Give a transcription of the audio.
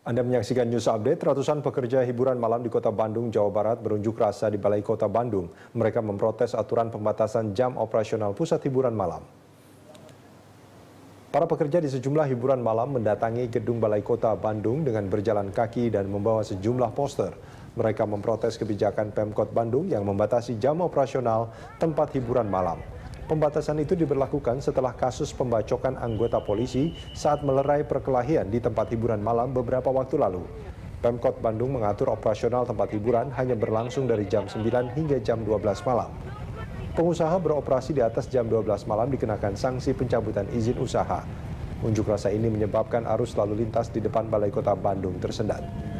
Anda menyaksikan news update, ratusan pekerja hiburan malam di kota Bandung, Jawa Barat berunjuk rasa di Balai Kota Bandung. Mereka memprotes aturan pembatasan jam operasional pusat hiburan malam. Para pekerja di sejumlah hiburan malam mendatangi gedung Balai Kota Bandung dengan berjalan kaki dan membawa sejumlah poster. Mereka memprotes kebijakan Pemkot Bandung yang membatasi jam operasional tempat hiburan malam. Pembatasan itu diberlakukan setelah kasus pembacokan anggota polisi saat melerai perkelahian di tempat hiburan malam beberapa waktu lalu. Pemkot Bandung mengatur operasional tempat hiburan hanya berlangsung dari jam 9 hingga jam 12 malam. Pengusaha beroperasi di atas jam 12 malam dikenakan sanksi pencabutan izin usaha. Unjuk rasa ini menyebabkan arus lalu lintas di depan Balai Kota Bandung tersendat.